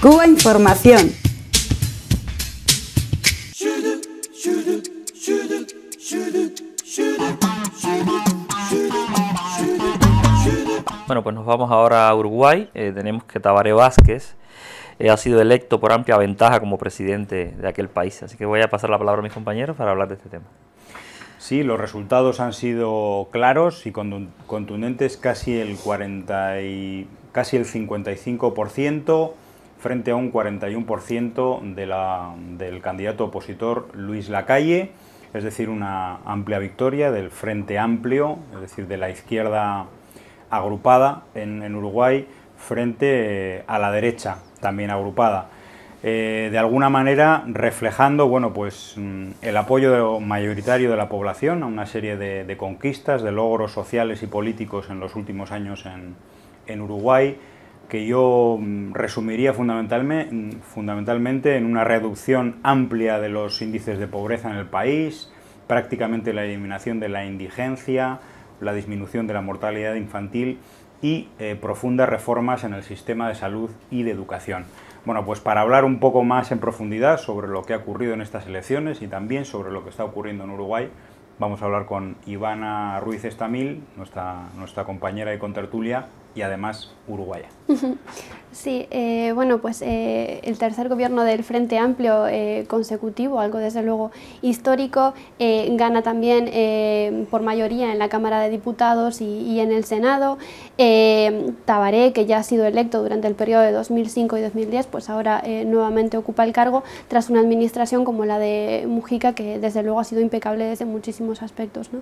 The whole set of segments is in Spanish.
Cuba Información. Bueno, pues nos vamos ahora a Uruguay. Eh, tenemos que Tabaré Vázquez eh, ha sido electo por amplia ventaja como presidente de aquel país. Así que voy a pasar la palabra a mis compañeros para hablar de este tema. Sí, los resultados han sido claros y contundentes, casi el 40 y, casi el 55% frente a un 41% del candidato opositor Luis Lacalle, es decir, una amplia victoria del Frente Amplio, es decir, de la izquierda agrupada en, Uruguay frente eh, a la derecha también agrupada. Eh, de alguna manera reflejando bueno, pues, mm, el apoyo mayoritario de la población a una serie de, conquistas, de logros sociales y políticos en los últimos años en, en Uruguay, que yo mm, resumiría mm, fundamentalmente en una reducción amplia de los índices de pobreza en el país, prácticamente la eliminación de la indigencia, la disminución de la mortalidad infantil y eh, profundas reformas en el sistema de salud y de educación. Bueno, pues para hablar un poco más en profundidad sobre lo que ha ocurrido en estas elecciones y también sobre lo que está ocurriendo en Uruguay, vamos a hablar con Ivana Ruiz Estamil, nuestra, compañera y contertulia, y además uruguaya. Sí, eh, bueno, pues eh, el tercer gobierno del Frente Amplio eh, consecutivo, algo desde luego histórico, gana también por mayoría en la Cámara de Diputados y, en el Senado. Tabaré, que ya ha sido electo durante el periodo de 2005 y 2010, pues ahora nuevamente ocupa el cargo tras una administración como la de Mujica, que desde luego ha sido impecable desde muchísimos aspectos. ¿no?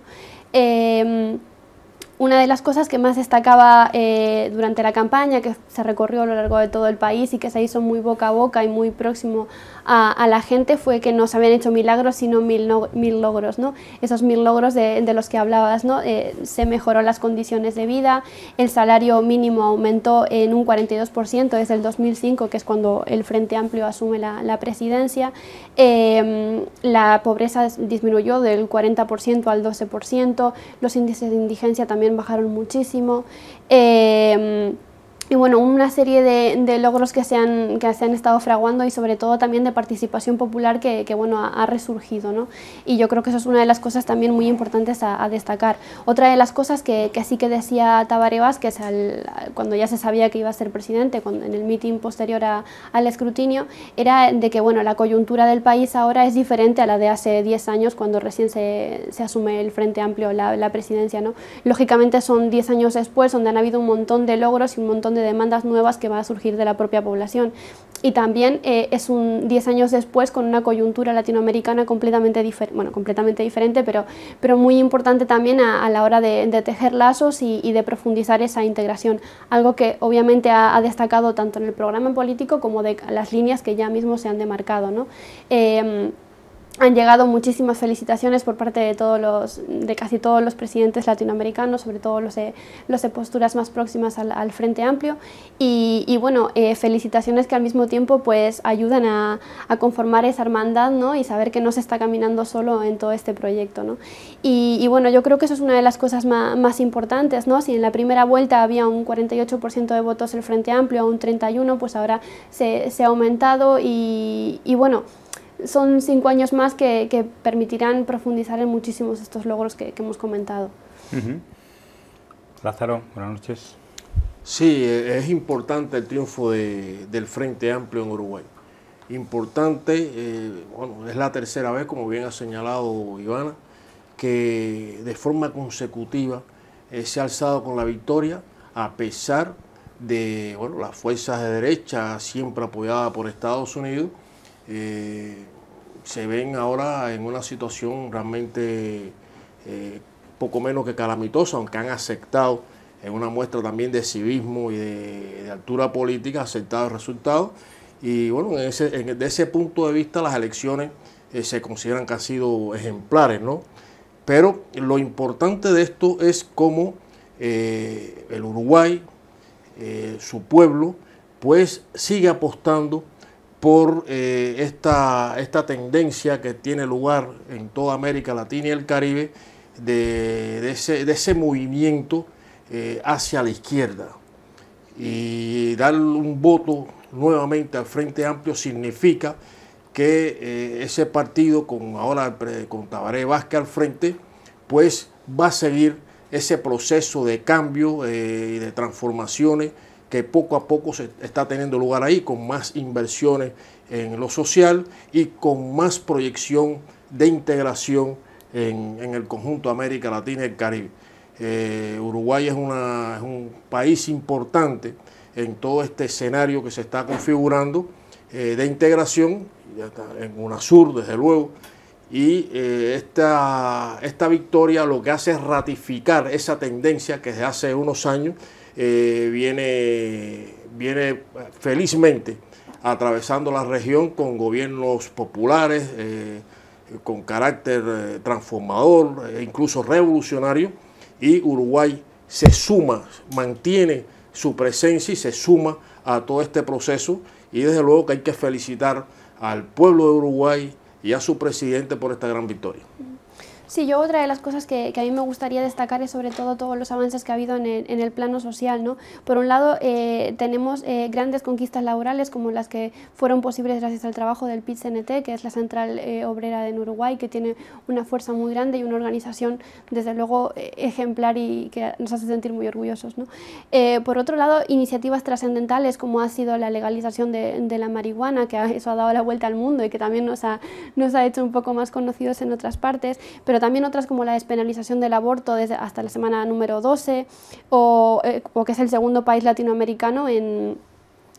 una de las cosas que más destacaba eh, durante la campaña, que se recorrió a lo largo de todo el país y que se hizo muy boca a boca y muy próximo a, la gente, fue que no se habían hecho milagros, sino mil, mil logros. ¿no? Esos mil logros de, los que hablabas, ¿no? Eh, se mejoró las condiciones de vida, el salario mínimo aumentó en un 42% desde el 2005, que es cuando el Frente Amplio asume la, presidencia, em, la pobreza disminuyó del 40% al 12%, los índices de indigencia también bajaron muchísimo. Em, y bueno, una serie de, logros que se, han, que se, han, estado fraguando y sobre todo también de participación popular que, bueno, ha, resurgido. ¿no? Y yo creo que eso es una de las cosas también muy importantes a, destacar. Otra de las cosas que, que sí que decía Tabaré Vázquez cuando ya se sabía que iba a ser presidente, en el mitin posterior al escrutinio, era de que bueno, la coyuntura del país ahora es diferente a la de hace 10 años cuando recién se, asume el Frente Amplio la, presidencia. ¿no? Lógicamente son 10 años después donde han habido un montón de logros y un montón de demandas nuevas que va a surgir de la propia población. Y también eh, es un 10 años después con una coyuntura latinoamericana completamente, bueno, completamente diferente, pero, pero muy importante también a, la hora de, tejer lazos y, de profundizar esa integración, algo que obviamente ha, destacado tanto en el programa político como de las líneas que ya mismo se han demarcado. ¿no? Eh, han llegado muchísimas felicitaciones por parte de, todos los, de casi todos los presidentes latinoamericanos, sobre todo los de, los de posturas más próximas al, Frente Amplio. Y, bueno, eh, felicitaciones que al mismo tiempo pues, ayudan a, conformar esa hermandad ¿no? y saber que no se está caminando solo en todo este proyecto. ¿no? Y, bueno, yo creo que eso es una de las cosas más, importantes. ¿no? Si en la primera vuelta había un 48% de votos el Frente Amplio, a un 31%, pues ahora se, ha aumentado y, y bueno, son cinco años más que, permitirán profundizar en muchísimos estos logros que, hemos comentado. Lázaro, buenas noches. Sí, eh, es importante el triunfo del Frente Amplio en Uruguay. Importante, eh, bueno, es la tercera vez, como bien ha señalado Ivana, que de forma consecutiva eh, se ha alzado con la victoria, a pesar de bueno, las fuerzas de derecha, siempre apoyadas por Estados Unidos, se ven ahora en una situación realmente eh, poco menos que calamitosa, aunque han aceptado en una muestra también de civismo y de, altura política, aceptado el resultado. Y bueno, en ese, ese punto de vista las elecciones eh, se consideran que han sido ejemplares, ¿no? Pero lo importante de esto es cómo eh, el Uruguay, su pueblo, pues sigue apostando por eh, esta, esta tendencia que tiene lugar en toda América Latina y el Caribe de, ese, movimiento eh, hacia la izquierda. Y dar un voto nuevamente al Frente Amplio significa que eh, ese partido, con ahora con Tabaré Vázquez al frente, pues va a seguir ese proceso de cambio y de transformaciones que poco a poco se está teniendo lugar ahí, con más inversiones en lo social y con más proyección de integración en, el conjunto América Latina y el Caribe. Eh, Uruguay es, un país importante en todo este escenario que se está configurando eh, de integración, en UNASUR desde luego, y eh, esta, esta victoria lo que hace es ratificar esa tendencia que desde hace unos años eh, viene, viene felizmente atravesando la región con gobiernos populares, eh, con carácter eh, transformador e incluso revolucionario, y Uruguay se suma, mantiene su presencia y se suma a todo este proceso y desde luego que hay que felicitar al pueblo de Uruguay y a su presidente por esta gran victoria. Sí, yo otra de las cosas que, a mí me gustaría destacar es sobre todo todos los avances que ha habido en el, plano social. ¿no? Por un lado, eh, tenemos eh, grandes conquistas laborales como las que fueron posibles gracias al trabajo del PIT-CNT, que es la central eh, obrera en Uruguay, que tiene una fuerza muy grande y una organización, desde luego, ejemplar y que nos hace sentir muy orgullosos. por otro lado, iniciativas trascendentales como ha sido la legalización de, la marihuana, que eso ha dado la vuelta al mundo y que también nos ha, nos ha hecho un poco más conocidos en otras partes, pero pero también otras como la despenalización del aborto desde hasta la semana número 12, o, eh, o que es el segundo país latinoamericano en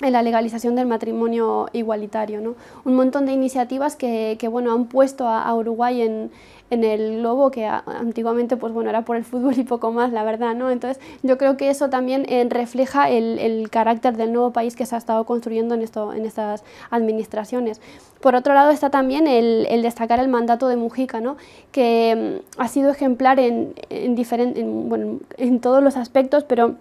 en la legalización del matrimonio igualitario. ¿no? Un montón de iniciativas que, bueno, han puesto a, Uruguay en, el globo, que antiguamente pues, bueno, era por el fútbol y poco más, la verdad. ¿no? Entonces yo creo que eso también eh, refleja el, carácter del nuevo país que se ha estado construyendo en, esto, en estas administraciones. Por otro lado está también el, el destacar el mandato de Mujica, que mm, ha sido ejemplar en, en, en todos los aspectos, pero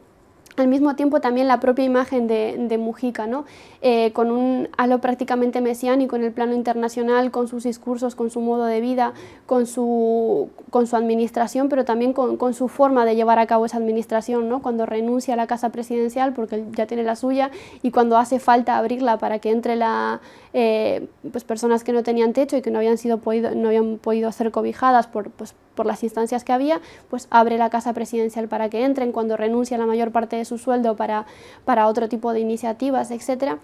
al mismo tiempo también la propia imagen de, Mujica, ¿no? Eh, con un halo prácticamente mesiánico en el plano internacional, con sus discursos, con su modo de vida, con su, con su administración, pero también con, su forma de llevar a cabo esa administración, ¿no? cuando renuncia a la casa presidencial porque ya tiene la suya y cuando hace falta abrirla para que entre la, eh, pues personas que no tenían techo y que no habían, sido podido, no habían podido ser cobijadas por, pues, por las instancias que había, pues abre la casa presidencial para que entren, cuando renuncia la mayor parte de su sueldo para, para otro tipo de iniciativas, etcétera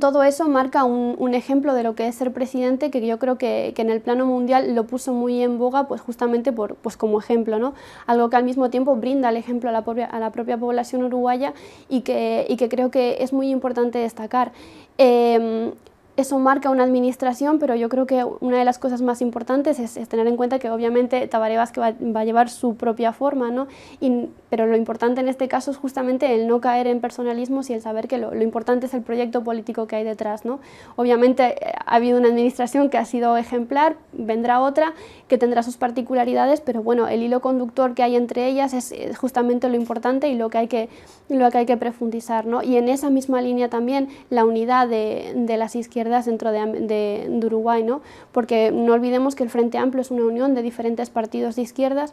todo eso marca un, ejemplo de lo que es ser presidente, que yo creo que, que, en el plano mundial lo puso muy en boga, pues justamente por, pues como ejemplo, ¿no? Algo que al mismo tiempo brinda el ejemplo a la propia, población uruguaya y que, que creo que es muy importante destacar. Em, eso marca una administración, pero yo creo que una de las cosas más importantes es, tener en cuenta que obviamente Tabaré Vázquez va, a llevar su propia forma, ¿no? Y, pero lo importante en este caso es justamente el no caer en personalismos y el saber que lo, lo, importante es el proyecto político que hay detrás, ¿no? Obviamente eh, ha habido una administración que ha sido ejemplar, vendrá otra que tendrá sus particularidades, pero bueno, el hilo conductor que hay entre ellas es, justamente lo importante y lo que hay que, lo que, hay que profundizar, ¿no? Y en esa misma línea también la unidad de, de las izquierdas dentro de, Uruguay, ¿no? porque no olvidemos que el Frente Amplio es una unión de diferentes partidos de izquierdas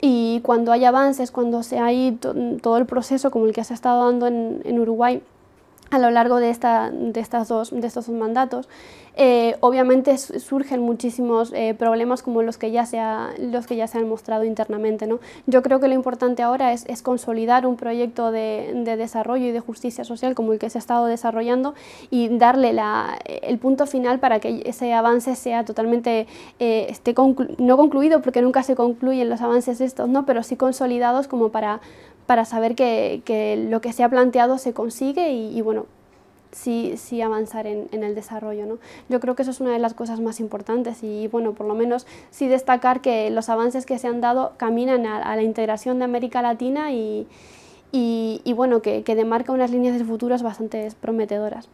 y cuando hay avances, cuando se hay todo el proceso como el que se ha estado dando en Uruguay, a lo largo de, esta, de, estas dos, de estos dos mandatos. Eh, obviamente surgen muchísimos eh, problemas como los que, ya se los que ya se han mostrado internamente. ¿no? Yo creo que lo importante ahora es, consolidar un proyecto de, desarrollo y de justicia social como el que se ha estado desarrollando y darle la, el punto final para que ese avance sea totalmente, eh, esté no concluido porque nunca se concluyen los avances estos, ¿no? pero sí consolidados como para, para saber que, lo que se ha planteado se consigue y, bueno, sí, avanzar en, el desarrollo. ¿no? Yo creo que eso es una de las cosas más importantes y bueno, por lo menos sí destacar que los avances que se han dado caminan a, la integración de América Latina y, bueno, que, que demarca unas líneas de futuros bastante prometedoras.